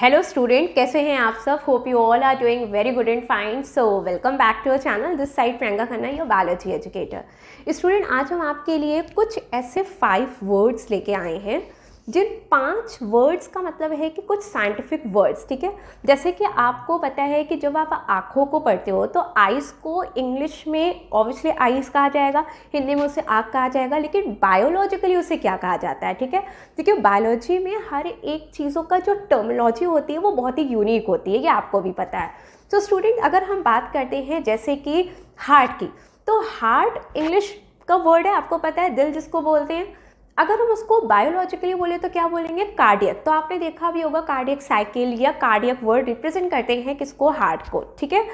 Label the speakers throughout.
Speaker 1: hello student कैसे हैं आप सब hope you all are doing very good and fine so welcome back to our channel this side Priyanka Khanna your biology educator student आज हम आपके लिए कुछ ऐसे फाइव वर्ड्स लेके आए हैं जिन पांच वर्ड्स का मतलब है कि कुछ साइंटिफिक वर्ड्स ठीक है जैसे कि आपको पता है कि जब आप आँखों को पढ़ते हो तो आइस को इंग्लिश में ऑब्वियसली आइस कहा जाएगा हिंदी में उसे आँख कहा जाएगा लेकिन बायोलॉजिकली उसे क्या कहा जाता है ठीक है क्योंकि बायोलॉजी में हर एक चीज़ों का जो टर्मोलॉजी होती है वो बहुत ही यूनिक होती है ये आपको भी पता है तो so, स्टूडेंट अगर हम बात करते हैं जैसे कि हार्ट की तो हार्ट इंग्लिश का वर्ड है आपको पता है दिल जिसको बोलते हैं अगर हम उसको बायोलॉजिकली बोले तो क्या बोलेंगे कार्डियक तो आपने देखा भी होगा कार्डियक साइकिल या कार्डियक वर्ड रिप्रेजेंट करते हैं किसको हार्ट को ठीक है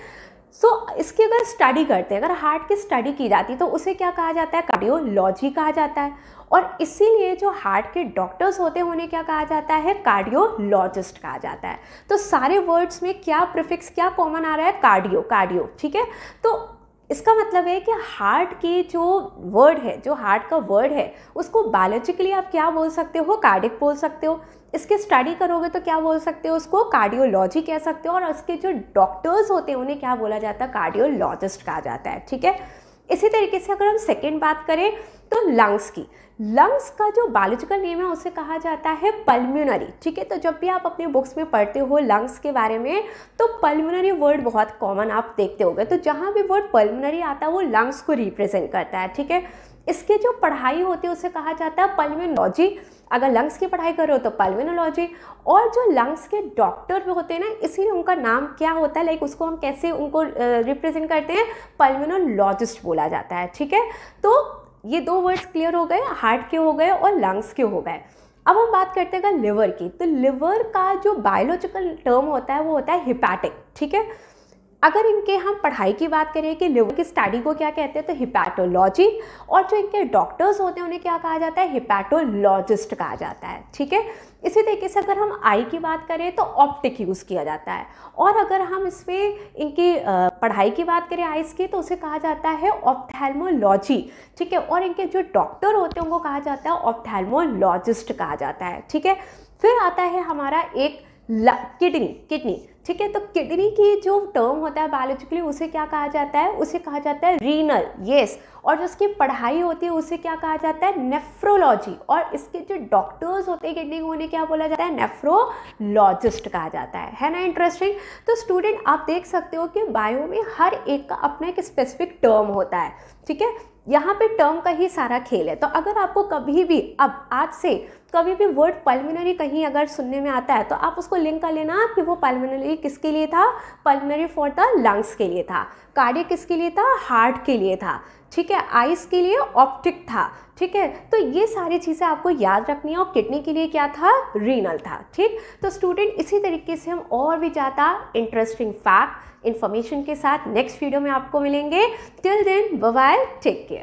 Speaker 1: सो so, इसकी अगर स्टडी करते हैं अगर हार्ट की स्टडी की जाती है तो उसे क्या कहा जाता है कार्डियोलॉजी कहा जाता है और इसीलिए जो हार्ट के डॉक्टर्स होते हैं उन्हें क्या कहा जाता है कार्डियोलॉजिस्ट कहा जाता है तो सारे वर्ड्स में क्या प्रिफिक्स क्या कॉमन आ रहा है कार्डियो कार्डियो ठीक है तो इसका मतलब है कि हार्ट के जो वर्ड है जो हार्ट का वर्ड है उसको बायोलॉजिकली आप क्या बोल सकते हो कार्डिक बोल सकते हो इसके स्टडी करोगे तो क्या बोल सकते हो उसको कार्डियोलॉजी कह सकते हो और उसके जो डॉक्टर्स होते हैं उन्हें क्या बोला जाता है कार्डियोलॉजिस्ट कहा जाता है ठीक है इसी तरीके से अगर हम सेकेंड बात करें तो लंग्स की लंग्स का जो बायोलॉजिकल नेम है उसे कहा जाता है पल्मोनरी ठीक है तो जब भी आप अपने बुक्स में पढ़ते हो लंग्स के बारे में तो पल्मोनरी वर्ड बहुत कॉमन आप देखते होगे तो जहाँ भी वर्ड पल्मोनरी आता है वो लंग्स को रिप्रेजेंट करता है ठीक है इसके जो पढ़ाई होती है उसे कहा जाता है पल्मोनोलॉजी अगर लंग्स की पढ़ाई कर रहे हो तो पल्विनोलॉजी और जो लंग्स के डॉक्टर भी होते हैं ना इसीलिए उनका नाम क्या होता है लाइक उसको हम कैसे उनको रिप्रेजेंट करते हैं पल्विनोलॉजिस्ट बोला जाता है ठीक है तो ये दो वर्ड्स क्लियर हो गए हार्ट के हो गए और लंग्स के हो गए अब हम बात करते हैं लिवर की तो लिवर का जो बायोलॉजिकल टर्म होता है वो होता है हिपैटिक ठीक है अगर इनके हम पढ़ाई की बात करें कि लिवर की स्टडी को क्या कहते हैं तो हिपैटोलॉजी और जो इनके डॉक्टर्स होते हैं उन्हें क्या कहा जाता है हिपैटोलॉजिस्ट कहा जाता है ठीक है इसी तरीके से अगर हम आई की बात करें तो ऑप्टिक यूज़ किया जाता है और अगर हम इसमें इनकी पढ़ाई की बात करें आइज़ की तो उसे कहा जाता है ऑप्थेलमोलॉजी ठीक है और इनके जो डॉक्टर होते हैं उनको कहा जाता है ऑप्थेलमोलॉजिस्ट कहा जाता है ठीक है फिर आता है हमारा एक किडनी किडनी ठीक है तो किडनी की जो टर्म होता है बायोलॉजिकली उसे क्या कहा जाता है उसे कहा जाता है रीनल येस और जो उसकी पढ़ाई होती है उसे क्या कहा जाता है नेफ्रोलॉजी और इसके जो डॉक्टर्स होते हैं किडनी होने उन्हें क्या बोला जाता है नेफ्रोलॉजिस्ट कहा जाता है है ना इंटरेस्टिंग तो स्टूडेंट आप देख सकते हो कि बायो में हर एक का अपना एक स्पेसिफिक टर्म होता है ठीक है यहाँ पे टर्म का ही सारा खेल है तो अगर आपको कभी भी अब आज से कभी भी वर्ड पल्मिनरी कहीं अगर सुनने में आता है तो आप उसको लिंक कर लेना कि वो पल्मिनरी किसके लिए था पल्मिनरी फॉर द लंग्स के लिए था कार्डिय किसके लिए था हार्ट के लिए था ठीक है आइस के लिए ऑप्टिक था ठीक है तो ये सारी चीज़ें आपको याद रखनी है और किडनी के लिए क्या था रीनल था ठीक तो स्टूडेंट इसी तरीके से हम और भी ज़्यादा इंटरेस्टिंग फैक्ट इन्फॉर्मेशन के साथ नेक्स्ट वीडियो में आपको मिलेंगे till then bye take care